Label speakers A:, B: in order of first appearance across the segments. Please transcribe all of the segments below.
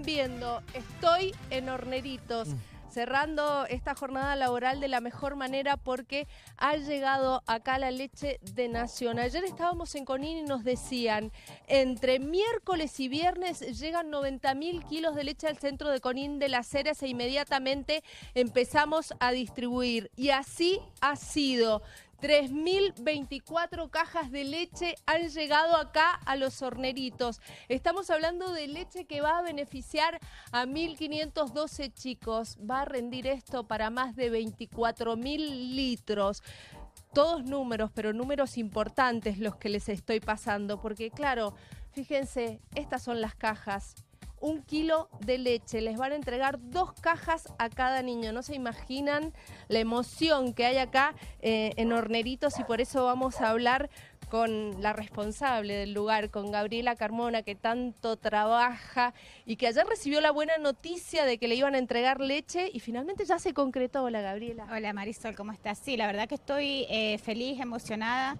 A: viendo, estoy en Horneritos. Mm. cerrando esta jornada laboral de la mejor manera porque ha llegado acá la leche de Nación. Ayer estábamos en Conín y nos decían, entre miércoles y viernes llegan 90 mil kilos de leche al centro de Conín de las Heras e inmediatamente empezamos a distribuir. Y así ha sido. 3.024 cajas de leche han llegado acá a los horneritos. Estamos hablando de leche que va a beneficiar a 1.512 chicos. Va a rendir esto para más de 24.000 litros todos números, pero números importantes los que les estoy pasando, porque claro, fíjense, estas son las cajas un kilo de leche. Les van a entregar dos cajas a cada niño. No se imaginan la emoción que hay acá eh, en Horneritos y por eso vamos a hablar con la responsable del lugar, con Gabriela Carmona, que tanto trabaja y que
B: ayer recibió la buena noticia de que le iban a entregar leche y finalmente ya se concretó. Hola, Gabriela. Hola, Marisol, ¿cómo estás? Sí, la verdad que estoy eh, feliz, emocionada.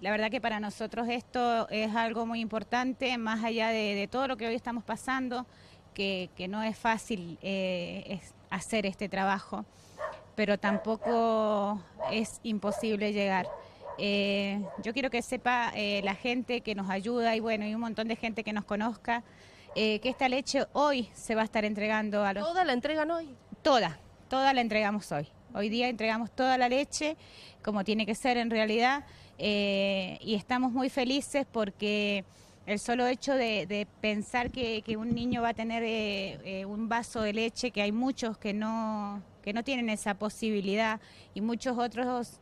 B: La verdad que para nosotros esto es algo muy importante, más allá de, todo lo que hoy estamos pasando, que, no es fácil eh, hacer este trabajo, pero tampoco es imposible llegar. Eh, yo quiero que sepa eh, la gente que nos ayuda y bueno, y un montón de gente que nos conozca, que esta leche hoy se va a estar entregando a los... ¿Toda la entregan hoy? Toda, toda la entregamos hoy. Hoy día entregamos toda la leche, como tiene que ser en realidad. Eh, y estamos muy felices porque el solo hecho de, pensar que, un niño va a tener eh, eh, un vaso de leche, que hay muchos que no, que no tienen esa posibilidad y muchos otros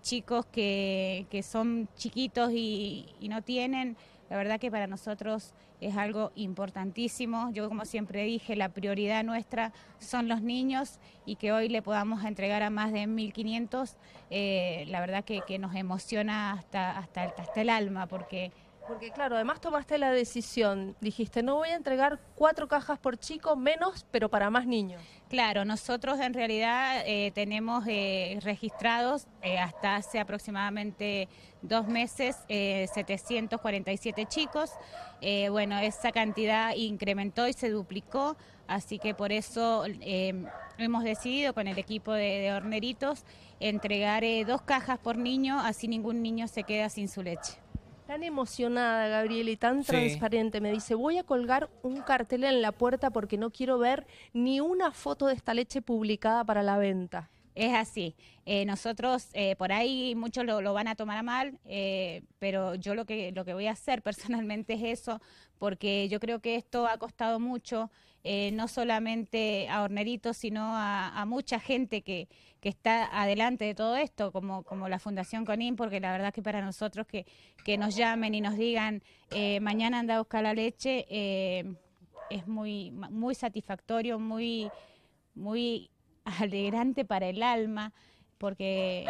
B: chicos que, que, son chiquitos y, y no tienen, la verdad que para nosotros es algo importantísimo. Yo como siempre dije, la prioridad nuestra son los niños y que hoy le podamos entregar a más de 1.500, eh, la verdad que, nos emociona hasta, hasta, hasta el alma porque
A: porque claro, además tomaste la decisión, dijiste, no voy a entregar cuatro
B: cajas por chico, menos, pero para más niños. Claro, nosotros en realidad eh, tenemos eh, registrados eh, hasta hace aproximadamente dos meses 747 chicos. bueno, esa cantidad incrementó y se duplicó, así que por eso hemos decidido con el equipo de horneritos entregar dos cajas por niño, así ningún niño se queda sin su leche.
A: Tan emocionada, Gabriel, y tan transparente. Me dice, voy a colgar un cartel en la puerta porque no quiero ver ni una foto de esta leche publicada para la venta.
B: Es así. Eh, nosotros, eh, por ahí muchos lo, van a tomar a mal, eh, pero yo lo que, lo que voy a hacer personalmente es eso, porque yo creo que esto ha costado mucho, no solamente a Hornerito, sino a, mucha gente que, está adelante de todo esto, como, como la Fundación Conin, porque la verdad que para nosotros que, que nos llamen y nos digan, mañana anda a buscar la leche, es muy, muy satisfactorio, muy, muy alegrante para el alma, porque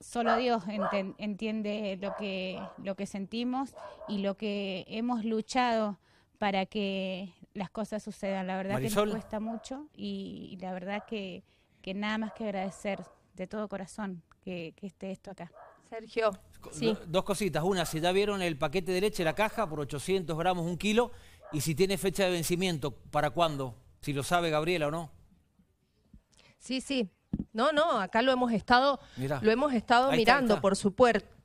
B: solo Dios entiende lo que, lo que sentimos y lo que hemos luchado para que las cosas sucedan. La verdad que nos cuesta mucho y, la verdad que, nada más que agradecer de todo corazón que, esté esto acá. Sergio.
A: dos cositas. Una, si ya vieron el paquete de leche, la caja, por 800 gramos, un kilo, y si tiene fecha de vencimiento, ¿para cuándo? Si lo sabe Gabriela o no. Sí, sí. No, no, acá lo hemos estado, lo hemos estado mirando, Por,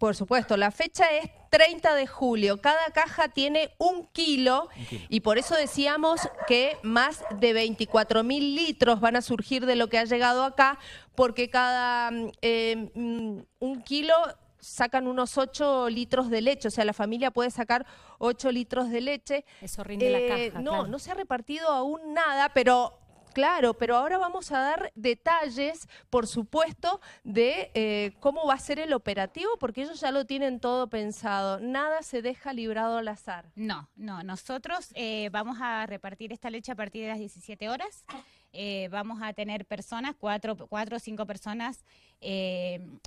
A: por supuesto. La fecha es 30 de julio. Cada caja tiene un kilo, y por eso decíamos que más de 24 mil litros van a surgir de lo que ha llegado acá, porque cada mm, eh, mm, un kilo sacan unos 8 litros de leche, o sea, la familia puede sacar 8 litros de leche. Eso rinde la eh, caja. No, no se ha repartido aún nada, pero Claro, pero ahora vamos a dar detalles, por supuesto, de eh, cómo va a ser el operativo, porque ellos ya lo tienen todo pensado.
B: Nada se deja librado al azar. No, no. Nosotros eh, vamos a repartir esta leche a partir de las 17 horas. Eh, vamos a tener personas, cuatro, cuatro o cinco personas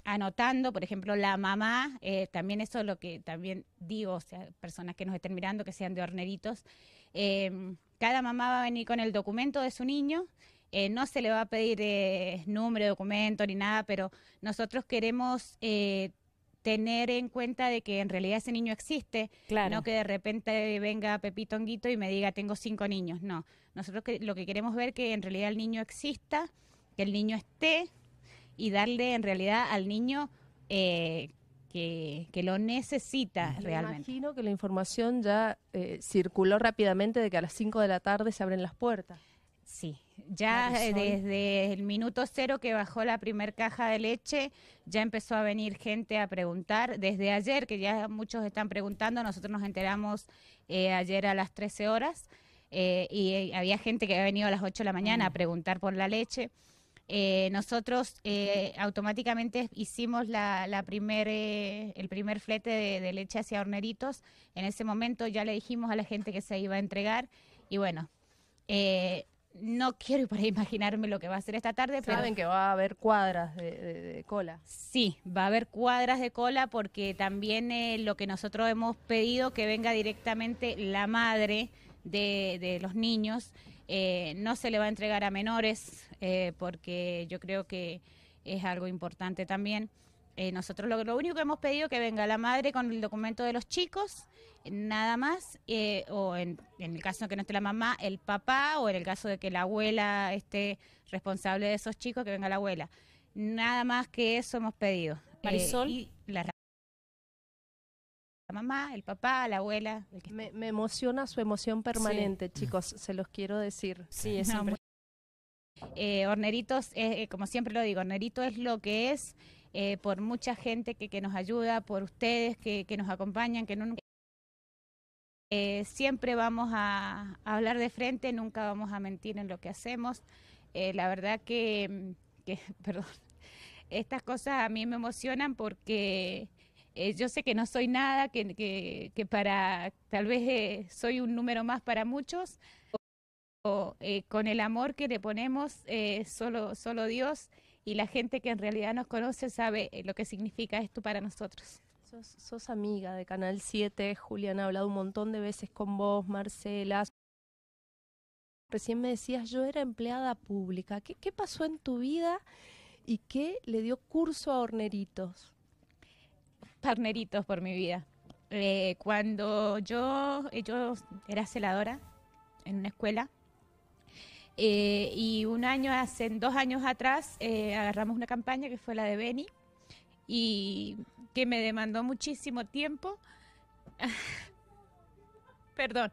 B: anotando, por ejemplo, la mamá, también eso es lo que también digo, o sea, personas que nos estén mirando, que sean de horneritos. Cada mamá va a venir con el documento de su niño. Eh, no se le va a pedir eh, nombre documento ni nada, pero nosotros queremos eh, tener en cuenta de que en realidad ese niño existe, no que de repente venga Pepito Honguito y me diga tengo cinco niños, no. Nosotros lo que queremos ver que en realidad el niño exista, que el niño esté y darle en realidad al niño que, lo necesita realmente. realmente.
A: Imagino que la información ya eh, circuló rápidamente de que a las 5 de la tarde
B: se abren las puertas. Sí, ya desde el minuto cero que bajó la primer caja de leche, ya empezó a venir gente a preguntar. Desde ayer, que ya muchos están preguntando, nosotros nos enteramos eh, ayer a las 13 horas eh, y había gente que había venido a las 8 de la mañana a preguntar por la leche. Eh, nosotros eh, automáticamente hicimos la, la eh, el primer flete de, leche hacia Horneritos. En ese momento ya le dijimos a la gente que se iba a entregar y bueno, no quiero para imaginarme lo que va a ser esta tarde. Saben que va a haber cuadras de, cola. Sí, va a haber cuadras de cola porque también lo que nosotros hemos pedido que venga directamente la madre de los niños. Eh, no se le va a entregar a menores eh, porque yo creo que es algo importante también. Eh, nosotros lo, lo, único que hemos pedido es que venga la madre con el documento de los chicos, nada más, o en, el caso de que no esté la mamá, el papá, o en el caso de que la abuela esté responsable de esos chicos, que venga la abuela. Nada más que eso hemos pedido. Marisol mamá, el papá, la abuela. me, emociona su emoción permanente, mm. chicos, se los quiero decir. Sí, es eh, Horneritos, eh, eh, como siempre lo digo, Hornerito es lo que es, por mucha gente que, nos ayuda, por ustedes que, nos acompañan, que nunca... siempre vamos a, hablar de frente, nunca vamos a mentir en lo que hacemos. la verdad que, que, perdón, estas cosas a mí me emocionan porque eh, yo sé que no soy nada, que, para, tal vez eh, soy un número más para muchos, pero eh, con el amor que le ponemos solo, solo Dios y la gente que en realidad nos conoce sabe lo que significa esto para nosotros.
A: Sos, amiga de Canal 7, Julián ha hablado un montón de veces con vos, Marcela. Recién me decías, yo era empleada pública. qué pasó en tu vida y
B: qué le dio curso a Horneritos? parneritos por mi vida. Eh, cuando yo, era celadora en una escuela eh, y un año, hace dos años atrás, eh, agarramos una campaña que fue la de Beni y que me demandó muchísimo tiempo. Perdón.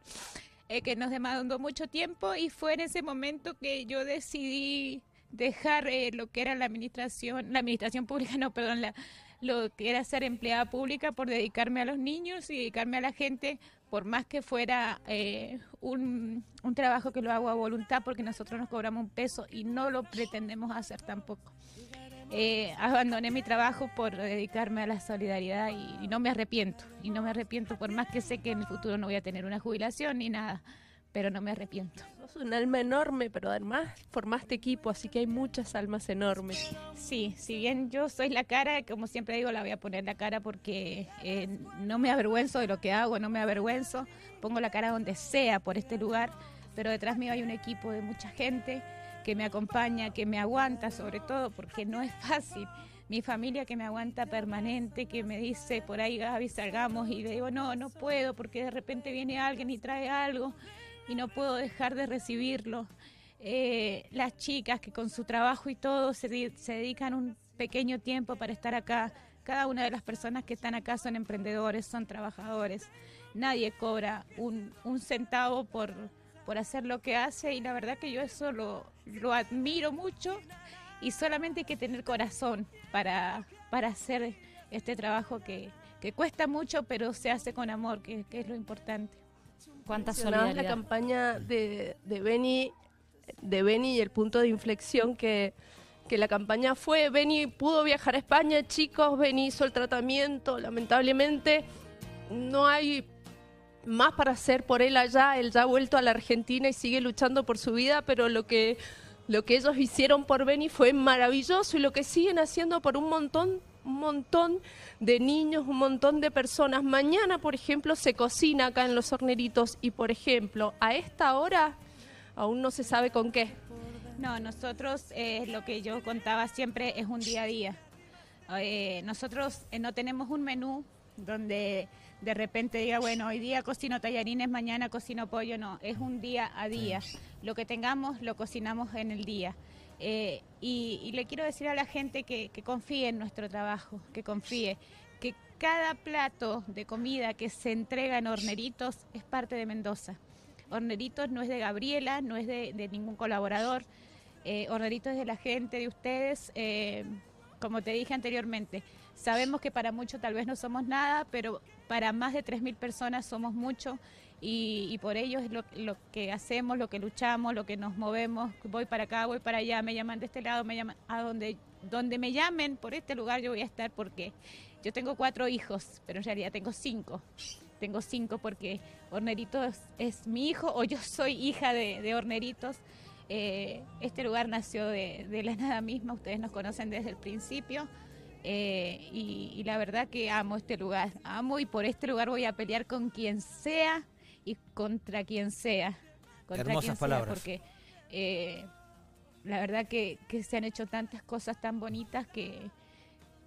B: que nos demandó mucho tiempo y fue en ese momento que yo decidí dejar lo que era la administración, la administración pública, no, perdón, la, lo que era ser empleada pública por dedicarme a los niños y dedicarme a la gente, por más que fuera eh, un, un trabajo que lo hago a voluntad, porque nosotros nos cobramos un peso y no lo pretendemos hacer tampoco. Eh, abandoné mi trabajo por dedicarme a la solidaridad y, no me arrepiento. Y no me arrepiento por más que sé que en el futuro no voy a tener una jubilación ni nada pero no me arrepiento. Sos un alma enorme, pero además formaste equipo, así que hay muchas almas enormes. Sí, si bien yo soy la cara, como siempre digo, la voy a poner la cara porque eh, no me avergüenzo de lo que hago, no me avergüenzo, pongo la cara donde sea por este lugar, pero detrás mío hay un equipo de mucha gente que me acompaña, que me aguanta sobre todo, porque no es fácil mi familia que me aguanta permanente, que me dice por ahí Gaby salgamos y le digo no, no puedo porque de repente viene alguien y trae algo y no puedo dejar de recibirlo. Eh, las chicas que con su trabajo y todo se, dedican un pequeño tiempo para estar acá. Cada una de las personas que están acá son emprendedores, son trabajadores. Nadie cobra un, centavo por, por hacer lo que hace y la verdad que yo eso lo, admiro mucho y solamente hay que tener corazón para, para hacer este trabajo que, cuesta mucho pero se hace con amor, que es lo importante. ¿Cuántas solidaridad? la campaña de,
A: de Beni de y el punto de inflexión que, que la campaña fue. Beni pudo viajar a España, chicos, Beni hizo el tratamiento, lamentablemente no hay más para hacer por él allá, él ya ha vuelto a la Argentina y sigue luchando por su vida, pero lo que, lo que ellos hicieron por Benny fue maravilloso y lo que siguen haciendo por un montón un montón de niños, un montón de personas. Mañana, por ejemplo, se cocina acá en los horneritos y, por ejemplo, a esta hora aún no se sabe con qué.
B: No, nosotros eh, lo que yo contaba siempre es un día a día. Eh, nosotros eh, no tenemos un menú donde de repente diga, bueno, hoy día cocino tallarines, mañana cocino pollo, no, es un día a día. Lo que tengamos lo cocinamos en el día. Eh, y, le quiero decir a la gente que, confíe en nuestro trabajo, que confíe, que cada plato de comida que se entrega en Horneritos es parte de Mendoza. Horneritos no es de Gabriela, no es de, ningún colaborador. Eh, Horneritos es de la gente, de ustedes. Eh, como te dije anteriormente, sabemos que para muchos tal vez no somos nada, pero para más de 3.000 personas somos mucho y, por ellos es lo, que hacemos, lo que luchamos, lo que nos movemos, voy para acá, voy para allá, me llaman de este lado, me llaman a donde, donde me llamen, por este lugar yo voy a estar porque yo tengo cuatro hijos, pero en realidad tengo cinco. Tengo cinco porque Horneritos es, mi hijo o yo soy hija de, Horneritos. Eh, este lugar nació de, la nada misma, ustedes nos conocen desde el principio eh, y la verdad que amo este lugar, amo y por este lugar voy a pelear con quien sea y contra quien sea. Hermosas palabras. porque eh, la verdad que, se han hecho tantas cosas tan bonitas que,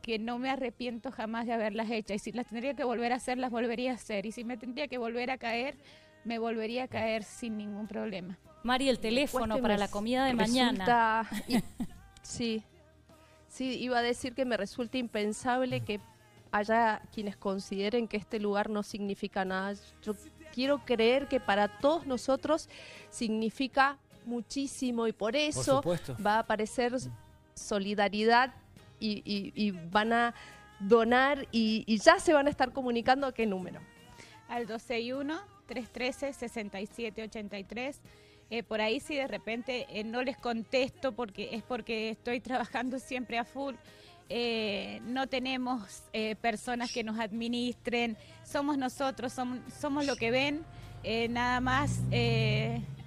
B: que no me arrepiento jamás de haberlas hechas Y si las tendría que volver a hacer, las volvería a hacer. Y si me tendría que volver a caer, me volvería a caer sin ningún problema. Mari, el teléfono para la comida de mañana. sí,
A: sí, iba a decir que me resulta impensable que haya quienes consideren que este lugar no significa nada. Yo quiero creer que para todos nosotros significa muchísimo y por eso va a aparecer solidaridad y, van a donar y, ya se van a estar comunicando a qué número.
B: Al 261-313-6783. Eh, por ahí si de repente eh, no les contesto porque es porque estoy trabajando siempre a full. Eh, no tenemos eh, personas que nos administren, somos nosotros, somos, lo que ven, eh, nada más.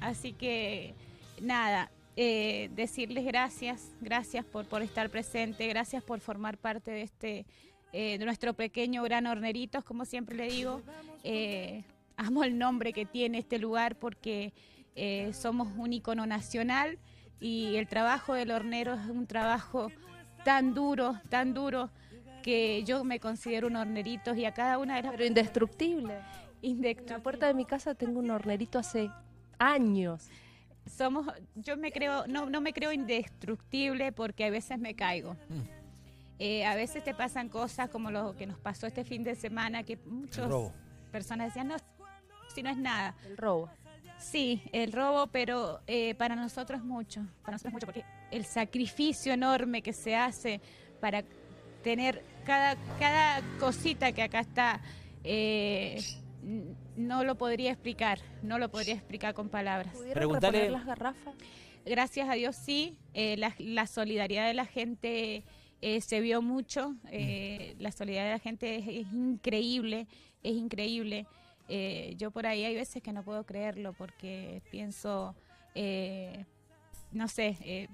B: así que nada, decirles gracias, gracias por, por estar presente, gracias por formar parte de este, nuestro pequeño gran horneritos, como siempre le digo. amo el nombre que tiene este lugar porque somos un icono nacional y el trabajo del hornero es un trabajo tan duro, tan duro, que yo me considero un hornerito y a cada una de las... Pero indestructible. En la puerta de mi casa tengo un hornerito hace años. Somos, yo me creo, no, no me creo indestructible porque a veces me caigo. Eh, a veces te pasan cosas como lo que nos pasó este fin de semana, que muchas personas decían, no, si no es nada. El robo. Sí, el robo, pero eh, para nosotros mucho, para nosotros mucho, porque el sacrificio enorme que se hace para tener cada, cada cosita que acá está, eh, no lo podría explicar, no lo podría explicar con palabras. Preguntarle las garrafas. Gracias a Dios sí, eh, la, la, solidaridad de la gente eh, se vio mucho, mm. la solidaridad de la gente es, es increíble, es increíble. yo por ahí hay veces que no puedo creerlo porque pienso, no sé,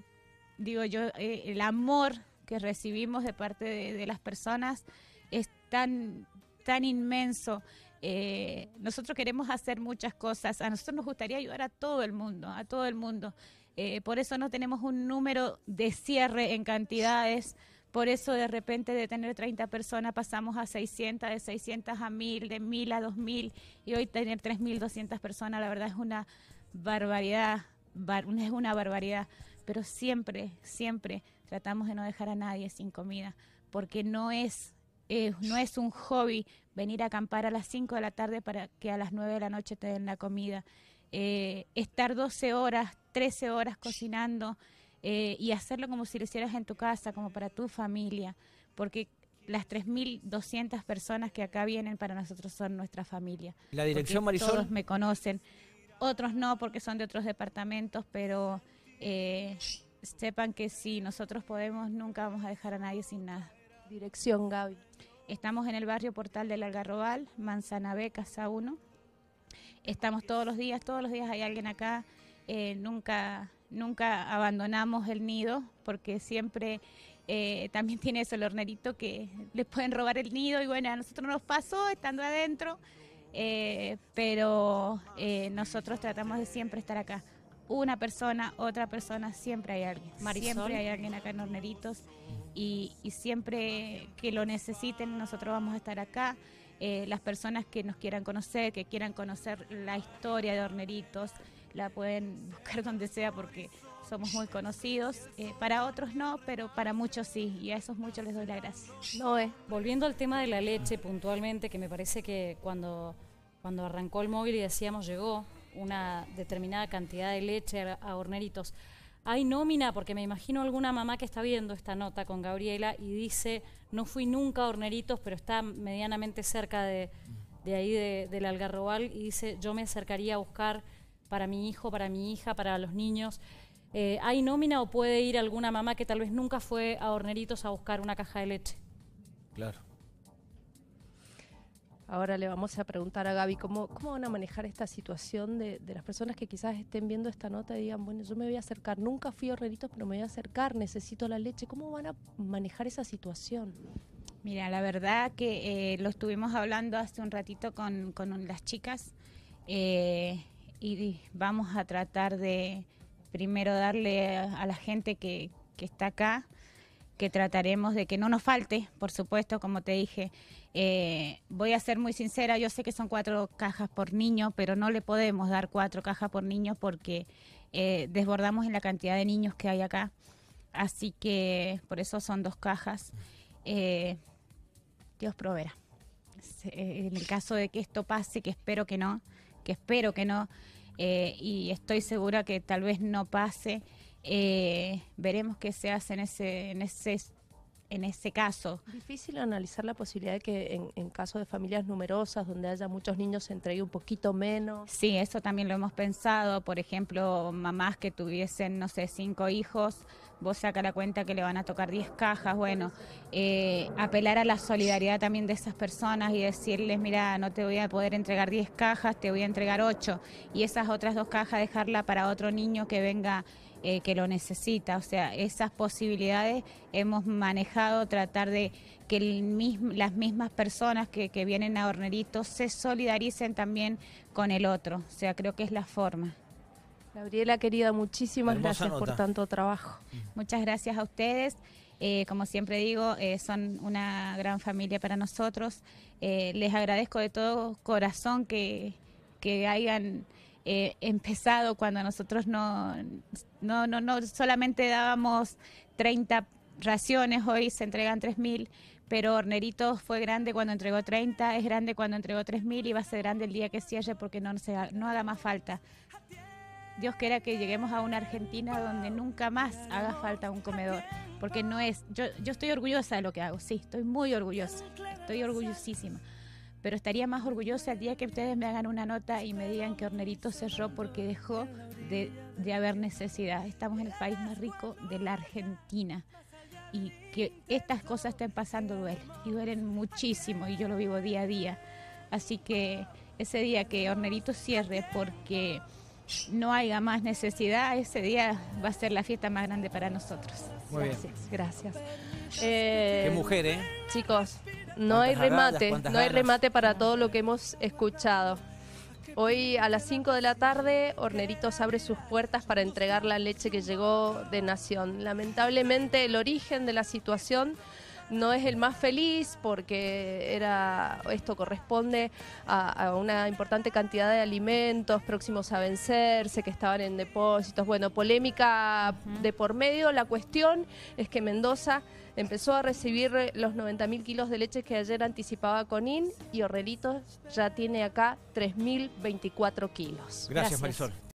B: digo yo, eh, el amor que recibimos de parte de, las personas es tan, tan inmenso. Eh, nosotros queremos hacer muchas cosas, a nosotros nos gustaría ayudar a todo el mundo, a todo el mundo. Eh, por eso no tenemos un número de cierre en cantidades, por eso de repente de tener 30 personas pasamos a 600, de 600 a 1000, de 1000 a 2000 y hoy tener 3200 personas, la verdad es una barbaridad, es una barbaridad pero siempre, siempre tratamos de no dejar a nadie sin comida, porque no es, eh, no es un hobby venir a acampar a las 5 de la tarde para que a las 9 de la noche te den la comida. Eh, estar 12 horas, 13 horas cocinando eh, y hacerlo como si lo hicieras en tu casa, como para tu familia, porque las 3.200 personas que acá vienen para nosotros son nuestra familia. La dirección Marisol. me conocen, otros no porque son de otros departamentos, pero eh, sepan que si nosotros podemos, nunca vamos a dejar a nadie sin nada. Dirección, Gaby. Estamos en el barrio Portal del Algarrobal, B, Casa 1. Estamos todos los días, todos los días hay alguien acá. Eh, nunca, nunca abandonamos el nido porque siempre eh, también tiene eso el hornerito que le pueden robar el nido y bueno, a nosotros nos pasó estando adentro, eh, pero nosotros tratamos de siempre estar acá una persona, otra persona, siempre hay alguien. Siempre hay alguien acá en Horneritos y, siempre que lo necesiten nosotros vamos a estar acá. Eh, las personas que nos quieran conocer, que quieran conocer la historia de Horneritos, la pueden buscar donde sea porque somos muy conocidos. Eh, para otros no, pero para muchos sí, y a esos muchos les doy la gracia. No, Volviendo al tema de la leche puntualmente, que me parece que cuando, cuando arrancó el móvil y decíamos llegó, una determinada cantidad de leche a, horneritos. ¿Hay nómina? Porque me imagino alguna mamá que está viendo esta nota con Gabriela y dice, no fui nunca a Horneritos, pero está medianamente cerca de, ahí de, del Algarrobal y dice, yo me acercaría a buscar para mi hijo, para mi hija, para los niños. Eh, ¿Hay nómina o puede ir alguna mamá que tal vez nunca fue a Horneritos a buscar una caja de leche? Claro. Ahora le
A: vamos a preguntar a Gaby cómo, van a manejar esta situación de, las personas que quizás estén viendo esta nota y digan, bueno, yo me voy a acercar, nunca fui pero me voy a acercar, necesito la leche. ¿Cómo van a manejar esa situación?
B: Mira, la verdad que eh, lo estuvimos hablando hace un ratito con, las chicas eh, y vamos a tratar de primero darle a la gente que, que está acá que trataremos de que no nos falte, por supuesto, como te dije. Eh, voy a ser muy sincera, yo sé que son cuatro cajas por niño, pero no le podemos dar cuatro cajas por niño porque eh, desbordamos en la cantidad de niños que hay acá. Así que por eso son dos cajas. Eh, Dios proveerá. En el caso de que esto pase, que espero que no, que espero que no, y estoy segura que tal vez no pase. Eh, veremos qué se hace en ese, en ese en ese caso. Difícil analizar la posibilidad de que en, casos caso de familias numerosas, donde haya muchos niños, se entregue un poquito menos. Sí, eso también lo hemos pensado. Por ejemplo, mamás que tuviesen, no sé, cinco hijos, vos saca la cuenta que le van a tocar diez cajas. Bueno, eh, apelar a la solidaridad también de esas personas y decirles, mira, no te voy a poder entregar diez cajas, te voy a entregar ocho. Y esas otras dos cajas dejarla para otro niño que venga eh, que lo necesita. O sea, esas posibilidades hemos manejado tratar de que el mismo, las mismas personas que, vienen a Hornerito se solidaricen también con el otro. O sea, creo que es la forma. Gabriela, querida, muchísimas gracias por tanto trabajo. Muchas gracias a ustedes. Eh, como siempre digo, eh, son una gran familia para nosotros. les agradezco de todo corazón que, que hayan eh, empezado cuando nosotros no, no, no, solamente dábamos 30 raciones, hoy se entregan 3.000, pero Hornerito fue grande cuando entregó 30, es grande cuando entregó 3.000 y va a ser grande el día que cierre porque no, se, no haga más falta. Dios quiera que lleguemos a una Argentina donde nunca más haga falta un comedor, porque no es, yo, yo estoy orgullosa de lo que hago, sí, estoy muy orgullosa, estoy orgullosísima pero estaría más orgullosa el día que ustedes me hagan una nota y me digan que Hornerito cerró porque dejó de, de haber necesidad. Estamos en el país más rico de la Argentina y que estas cosas estén pasando duelen y duelen muchísimo y yo lo vivo día a día. Así que ese día que Hornerito cierre porque no haya más necesidad, ese día va a ser la fiesta más grande para nosotros. Muy gracias, bien. gracias. Eh, Qué mujer, ¿eh? Chicos, no hay remate, no hay remate para todo lo que hemos
A: escuchado. Hoy a las 5 de la tarde, Horneritos abre sus puertas para entregar la leche que llegó de Nación. Lamentablemente, el origen de la situación no es el más feliz porque era esto corresponde a, una importante cantidad de alimentos próximos a vencerse que estaban en depósitos. Bueno, polémica de por medio. La cuestión es que Mendoza empezó a recibir los 90.000 kilos de leche que ayer anticipaba Conin y Orrelitos ya tiene acá 3.024 kilos. Gracias, Gracias. Marisol.